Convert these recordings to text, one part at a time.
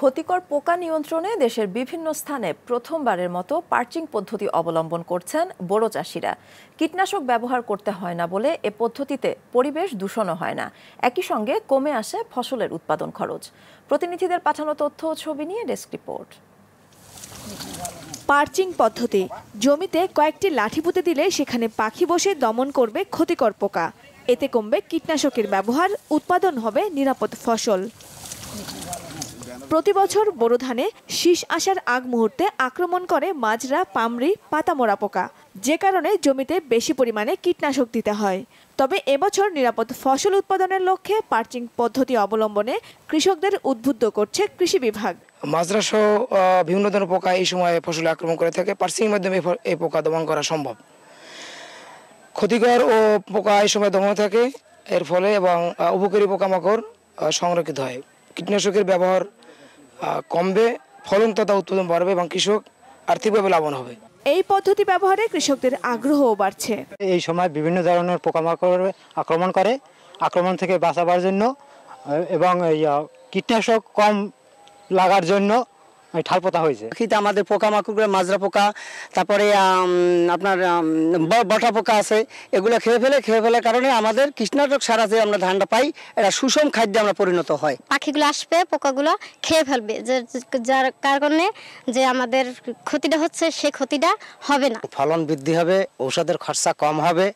ক্ষতিকর পোকা নিয়ন্ত্রণে দেশের বিভিন্ন স্থানে প্রথমবারের মতো পার্চিং পদ্ধতি অবলম্বন করছেন বড় চাষিরা কীটনাশক ব্যবহার করতে হয় না বলে এ পদ্ধতিতে পরিবেশ দূষণও হয় না একই সঙ্গে কমে আসে ফসলের উৎপাদন খরচ প্রতিনিধিদের পাঠানো তথ্য ও ছবি নিয়ে ডেস্ক রিপোর্ট পার্চিং পদ্ধতি জমিতে কয়েকটি লাঠি পুঁতে দিলে সেখানে পাখি বসে দমন করবে ক্ষতিকর পোকা এতে কমবে কীটনাশকের ব্যবহার উৎপাদন হবে নিরাপদ ফসল প্রতিবছর বোরো ধানে শীষ আসার আগ মুহূর্তে আক্রমণ করে মাজরা পামরি পাতামোড়া পোকা যে কারণে জমিতে বেশি পরিমাণে কীটনাশক দিতে হয় তবে এবছর নিরাপদ ফসল উৎপাদনের লক্ষ্যে পার্চিং পদ্ধতি অবলম্বনে কৃষকদের উদ্বুদ্ধ করছে কৃষি বিভাগ মাজরা সহ বিভিন্ন ধরনের পোকা এই সময় ফসলে আক্রমণ করে থাকে পার্চিং মাধ্যমে এই পোকা দমন করা সম্ভব ক্ষতিকর ও পোকা এই সময় দমন থাকে এর ফলে এবং উপকারী পোকামাকড় সংরক্ষিত হয় কীটনাশকের ব্যবহার কমবে ফলন তথা উৎপাদন বাড়বে এবং কৃষক আর্থিকভাবে লাভবান হবে এই পদ্ধতি ব্যবহারে কৃষকদের আগ্রহ বাড়ছে এই সময় বিভিন্ন ধরনের পোকামাকড় আক্রমণ করে আক্রমণ থেকে বাঁচাবার জন্য এবং কীটনাশক কম লাগার জন্য মানে ঠাল পোতা হয়েছে কিন্তু আমাদের পোকামাকড়গুলো মাজরা পোকা তারপরে আপনার বটা পোকা আছে এগুলো খেয়ে ফেলে খেয়ে ফেলার কারণে আমাদের কৃষ্ণাটক সারা যে আমরা ধানটা পাই এটা সুষম খাদ্যে আমরা পরিণত হয় পাখিগুলো আসবে পোকাগুলো খেয়ে ফেলবে যে যার কারণে যে আমাদের ক্ষতিটা হচ্ছে সে ক্ষতিটা হবে না ফলন বৃদ্ধি হবে ঔষধের খরচা কম হবে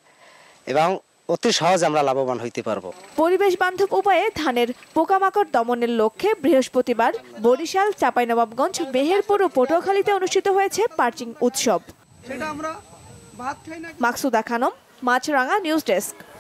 এবং অতি সহজ আমরা লাভবান হইতে পারবো পরিবেশ বান্ধব উপায়ে ধানের পোকামাকড় দমনের লক্ষ্যে বৃহস্পতিবার বরিশাল চাঁপাইনবাবগঞ্জ মেহেরপুর ও পটুয়াখালীতে অনুষ্ঠিত হয়েছে পার্চিং উৎসব মাকসুদা খানম মাছরাঙা নিউজ ডেস্ক